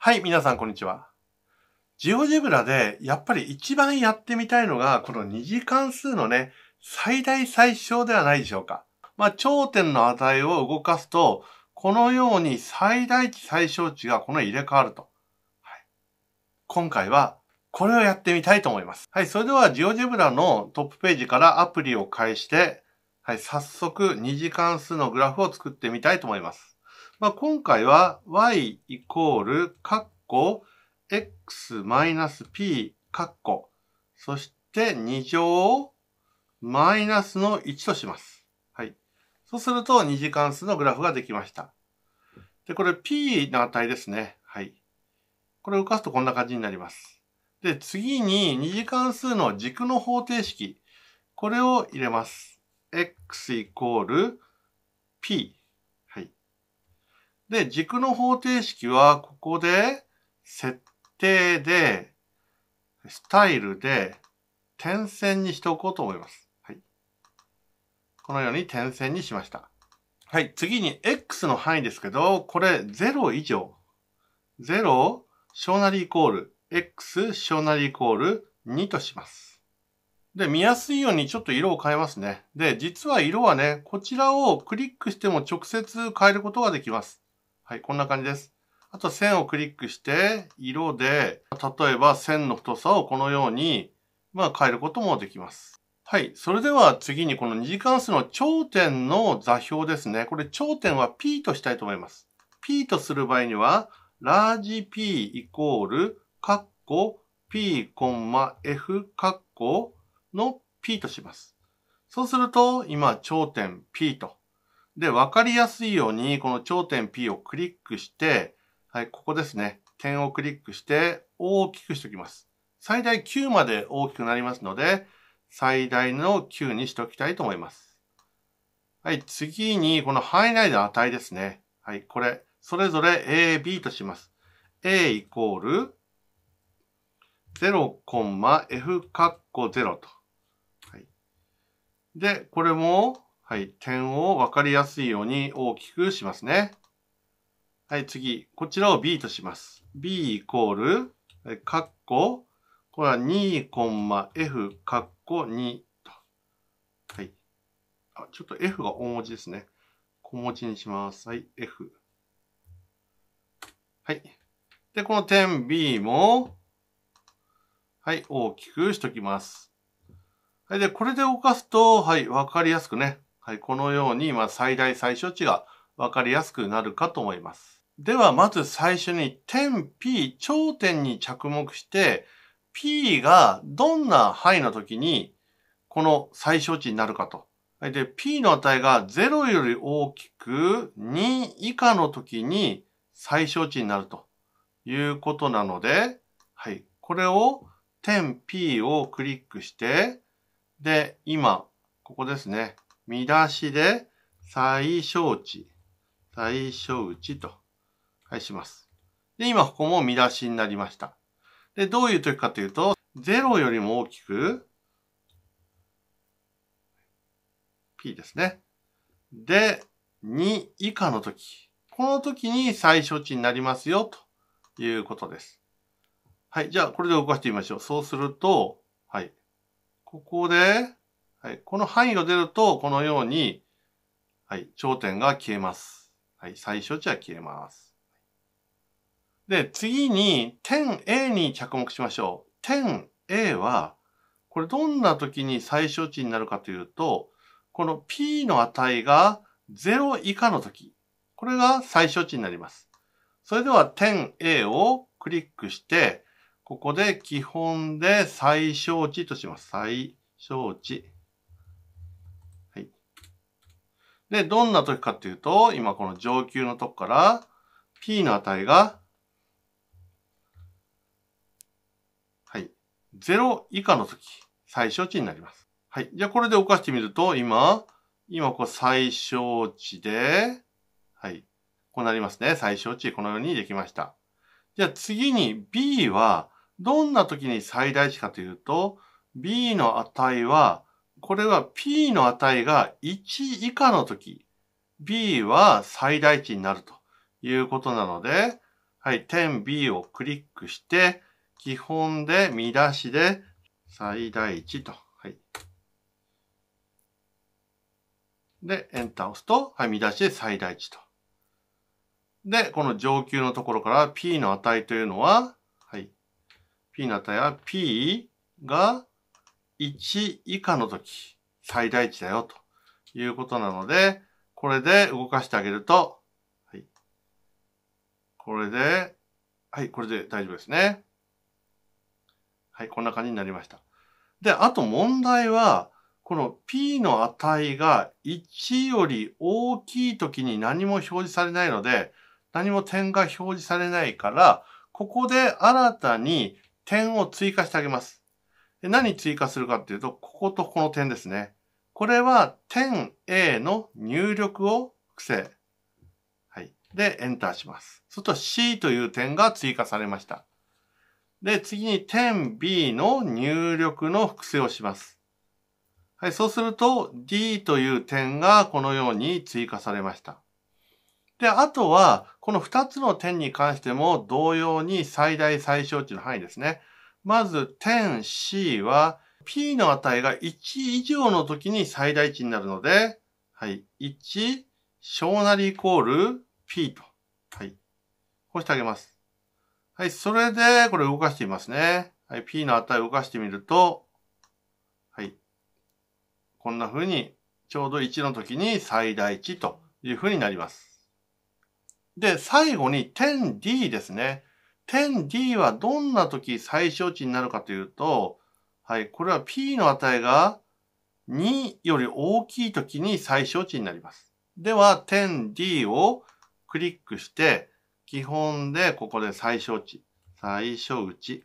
はい、皆さんこんにちは。ジオジブラでやっぱり一番やってみたいのが、この二次関数のね、最大最小ではないでしょうか。まあ、頂点の値を動かすと、このように最大値最小値がこの入れ替わると。はい、今回はこれをやってみたいと思います。はい、それではジオジブラのトップページからアプリを介して、はい、早速二次関数のグラフを作ってみたいと思います。まあ、今回は y イコール、カッコ、x マイナス p、カッコ、そして2乗をマイナスの1とします。はい。そうすると2次関数のグラフができました。で、これ p の値ですね。はい。これを動かすとこんな感じになります。で、次に2次関数の軸の方程式。これを入れます。x イコール p。で、軸の方程式は、ここで、設定で、スタイルで、点線にしておこうと思います。はい。このように点線にしました。はい。次に x の範囲ですけど、これ0以上。0、小なりイコール、x 小なりイコール2とします。で、見やすいようにちょっと色を変えますね。で、実は色はね、こちらをクリックしても直接変えることができます。はい、こんな感じです。あと線をクリックして、色で、例えば線の太さをこのように、まあ変えることもできます。はい。それでは次にこの二次関数の頂点の座標ですね。これ頂点は P としたいと思います。P とする場合には、ラージ P イコール、カッコ P、F、カッコの P とします。そうすると、今頂点 P とで、わかりやすいように、この頂点 P をクリックして、はい、ここですね。点をクリックして、大きくしておきます。最大9まで大きくなりますので、最大の9にしておきたいと思います。はい、次に、この範囲内の値ですね。はい、これ、それぞれ A、B とします。A イコール、0,F カッコ0と。はい。で、これもはい、点を分かりやすいように大きくしますね。はい、次。こちらを b とします。b イコール、カッコ、これは2 f カッコ2と。はい。あ、ちょっと f が大文字ですね。小文字にします。はい、f。はい。で、この点 b も、はい、大きくしときます。はい、で、これで動かすと、はい、わかりやすくね、はい、このように、ま最大最小値が分かりやすくなるかと思います。では、まず最初に点 P、頂点に着目して、P がどんな範囲の時に、この最小値になるかと。で、P の値が0より大きく2以下の時に最小値になるということなので、はい。これを点 P をクリックして、で、今、ここですね。見出しで最小値、最小値と、はい、します。で、今ここも見出しになりました。で、どういう時かというと、0よりも大きく、p ですね。で、2以下の時。この時に最小値になりますよ、ということです。はい。じゃあ、これで動かしてみましょう。そうすると、はい。ここで、はい、この範囲を出ると、このように、はい、頂点が消えます。はい、最小値は消えます。で、次に、点 A に着目しましょう。点 A は、これどんな時に最小値になるかというと、この P の値が0以下の時、これが最小値になります。それでは点 A をクリックして、ここで基本で最小値とします。最小値。で、どんな時かっていうと、今この上級のとこから、p の値が、はい、0以下の時、最小値になります。はい。じゃあこれで動かしてみると、今、今こう最小値で、はい。こうなりますね。最小値、このようにできました。じゃあ次に b は、どんな時に最大値かというと、b の値はこれは P の値が1以下の時、B は最大値になるということなので、はい、点 B をクリックして、基本で見出しで最大値と。はい。で、エンターを押すと、はい、見出しで最大値と。で、この上級のところから P の値というのは、はい。P の値は P が1以下の時、最大値だよということなので、これで動かしてあげると、はい。これで、はい、これで大丈夫ですね。はい、こんな感じになりました。で、あと問題は、この P の値が1より大きい時に何も表示されないので、何も点が表示されないから、ここで新たに点を追加してあげます。何追加するかっていうと、こことこの点ですね。これは点 A の入力を複製。はい。で、エンターします。すると C という点が追加されました。で、次に点 B の入力の複製をします。はい。そうすると D という点がこのように追加されました。で、あとは、この2つの点に関しても同様に最大最小値の範囲ですね。まず 10C は P の値が1以上の時に最大値になるので、はい、1小なりイコール P と、はい、こうしてあげます。はい、それでこれ動かしてみますね。はい、P の値を動かしてみると、はい、こんな風にちょうど1の時に最大値という風になります。で、最後に 10D ですね。点 D はどんな時最小値になるかというと、はい、これは P の値が2より大きい時に最小値になります。では、点 D をクリックして、基本でここで最小値、最小値。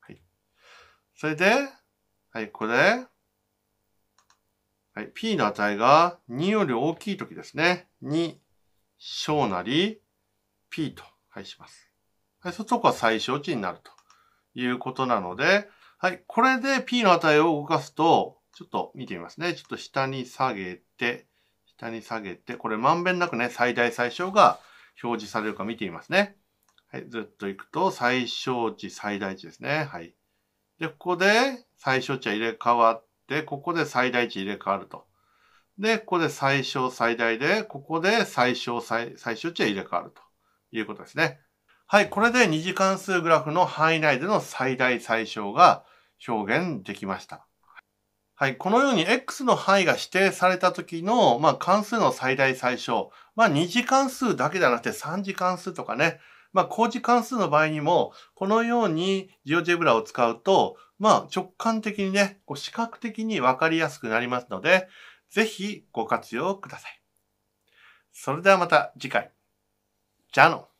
はい。それで、はい、これ、はい、P の値が2より大きい時ですね。2小なり P と配します。はい、そこは最小値になるということなので、はい、これで P の値を動かすと、ちょっと見てみますね。ちょっと下に下げて、下に下げて、これまんべんなくね、最大最小が表示されるか見てみますね。はい、ずっと行くと、最小値、最大値ですね。はい。で、ここで最小値は入れ替わって、ここで最大値入れ替わると。で、ここで最小、最大で、ここで最小、最最小値は入れ替わると。いうことですね。はい、これで2次関数グラフの範囲内での最大最小が表現できました。はい、このように x の範囲が指定された時の、まあ、関数の最大最小、まあ、2次関数だけではなくて3次関数とかね、まあ、工事関数の場合にも、このようにジオジェブラを使うと、まあ、直感的にね、こう視覚的にわかりやすくなりますので、ぜひご活用ください。それではまた次回。channel.